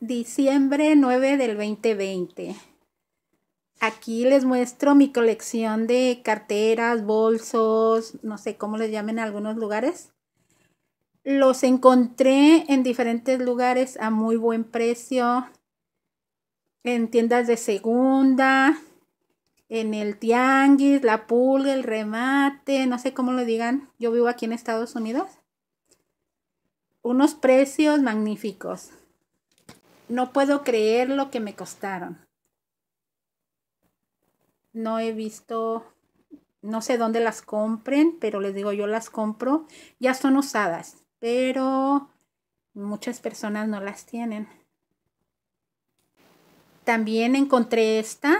diciembre 9 del 2020. Aquí les muestro mi colección de carteras, bolsos, no sé cómo les llamen en algunos lugares. Los encontré en diferentes lugares a muy buen precio, en tiendas de segunda, en el tianguis, la pulga, el remate, no sé cómo lo digan. Yo vivo aquí en Estados Unidos. Unos precios magníficos. No puedo creer lo que me costaron. No he visto, no sé dónde las compren, pero les digo, yo las compro. Ya son usadas, pero muchas personas no las tienen. También encontré esta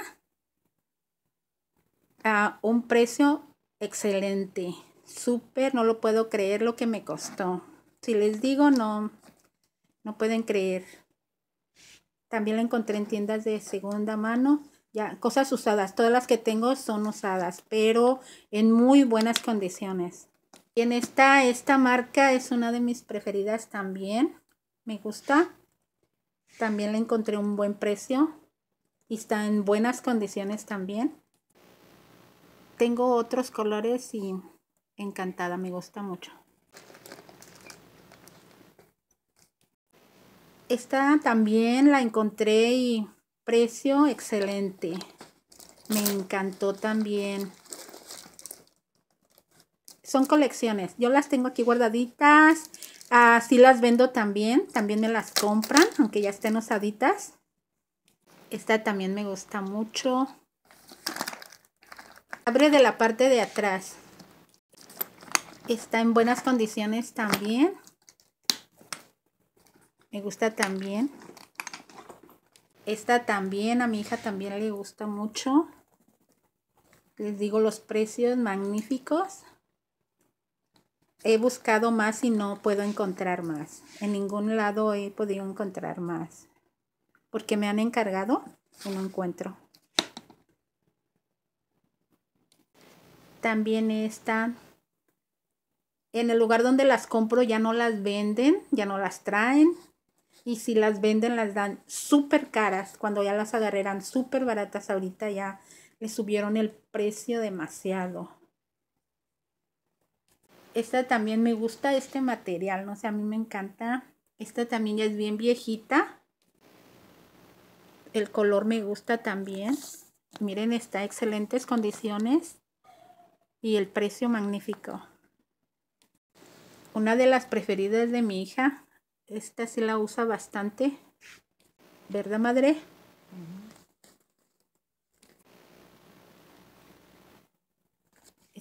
a un precio excelente. Súper, no lo puedo creer lo que me costó. Si les digo, no, no pueden creer. También la encontré en tiendas de segunda mano. Ya, cosas usadas. Todas las que tengo son usadas, pero en muy buenas condiciones. Y en esta, esta marca es una de mis preferidas también. Me gusta. También la encontré un buen precio. Y está en buenas condiciones también. Tengo otros colores y encantada, me gusta mucho. esta también la encontré y precio excelente. Me encantó también. Son colecciones. Yo las tengo aquí guardaditas. Así ah, las vendo también. También me las compran, aunque ya estén osaditas. Esta también me gusta mucho. Abre de la parte de atrás. Está en buenas condiciones también. Me gusta también. Esta también, a mi hija también le gusta mucho. Les digo los precios magníficos. He buscado más y no puedo encontrar más. En ningún lado he podido encontrar más. Porque me han encargado un no encuentro. También esta. En el lugar donde las compro ya no las venden, ya no las traen y si las venden las dan súper caras. Cuando ya las agarré súper baratas, ahorita ya le subieron el precio demasiado. Esta también me gusta este material, no sé, a mí me encanta. Esta también ya es bien viejita. El color me gusta también. Miren, está en excelentes condiciones y el precio magnífico. Una de las preferidas de mi hija, esta se la usa bastante, ¿verdad madre?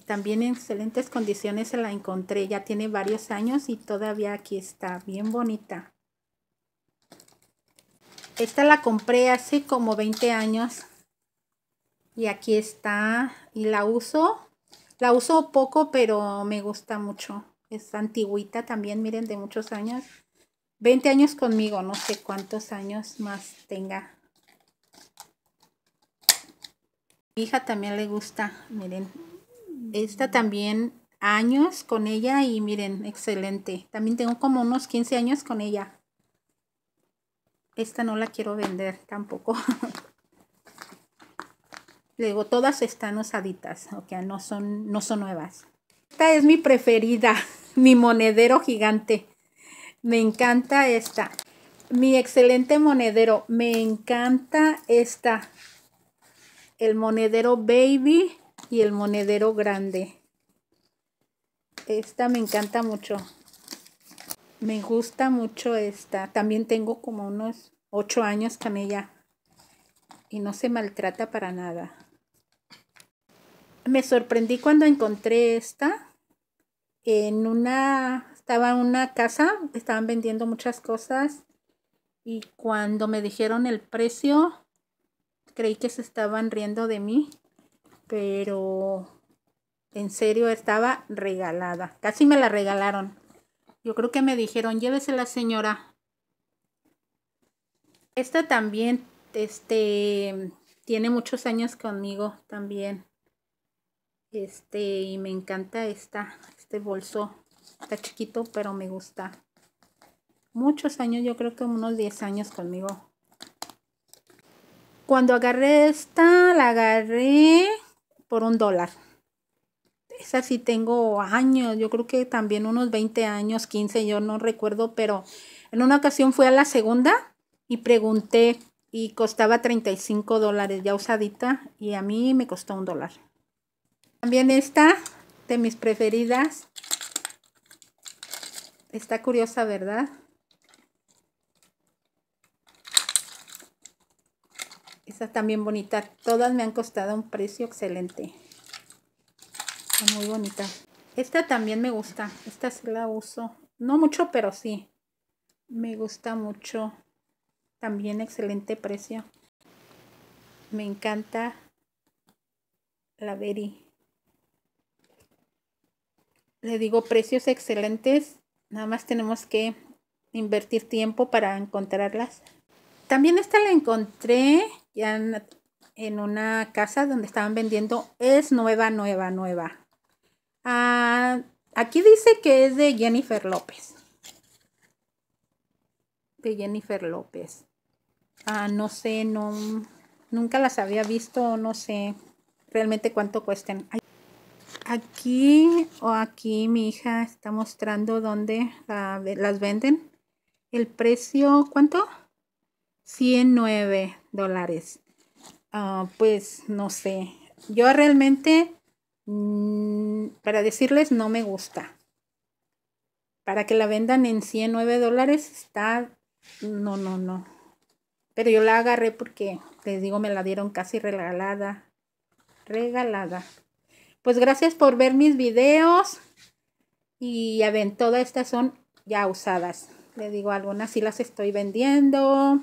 También en excelentes condiciones se la encontré, ya tiene varios años y todavía aquí está, bien bonita. Esta la compré hace como 20 años y aquí está y la uso, la uso poco pero me gusta mucho. Es antigüita también, miren, de muchos años. 20 años conmigo, no sé cuántos años más tenga. Mi hija también le gusta, miren. Esta también años con ella y miren, excelente. También tengo como unos 15 años con ella. Esta no la quiero vender tampoco. Luego todas están usaditas, o sea, no son, no son nuevas. Esta es mi preferida, mi monedero gigante. Me encanta esta. Mi excelente monedero. Me encanta esta. El monedero baby y el monedero grande. Esta me encanta mucho. Me gusta mucho esta. También tengo como unos 8 años con ella. Y no se maltrata para nada. Me sorprendí cuando encontré esta en una estaba en una casa, estaban vendiendo muchas cosas y cuando me dijeron el precio, creí que se estaban riendo de mí, pero en serio estaba regalada. Casi me la regalaron. Yo creo que me dijeron, llévesela señora. Esta también, este, tiene muchos años conmigo también. Este, y me encanta esta, este bolso Está chiquito, pero me gusta. Muchos años, yo creo que unos 10 años conmigo. Cuando agarré esta, la agarré por un dólar. Esa sí tengo años, yo creo que también unos 20 años, 15, yo no recuerdo, pero en una ocasión fui a la segunda y pregunté y costaba 35 dólares ya usadita y a mí me costó un dólar. También esta de mis preferidas Está curiosa, ¿verdad? Esta también bonita. Todas me han costado un precio excelente. Está muy bonita. Esta también me gusta. Esta sí la uso. No mucho, pero sí. Me gusta mucho. También excelente precio. Me encanta la Berry. Le digo precios excelentes Nada más tenemos que invertir tiempo para encontrarlas. También esta la encontré ya en, una casa donde estaban vendiendo. Es nueva, nueva, nueva. Ah, aquí dice que es de Jennifer López. De Jennifer López. Ah, no sé, no, nunca las había visto, no sé realmente cuánto cuesten aquí o aquí mi hija está mostrando dónde las venden. El precio, ¿cuánto? 109 dólares. Ah, pues no sé. Yo realmente, mm, para decirles, no me gusta. Para que la vendan en 109 dólares está... No, no, no. Pero yo la agarré porque, les digo, me la dieron casi regalada. Regalada. Pues gracias por ver mis videos. Y ya ven, todas estas son ya usadas. Le digo, algunas sí las estoy vendiendo.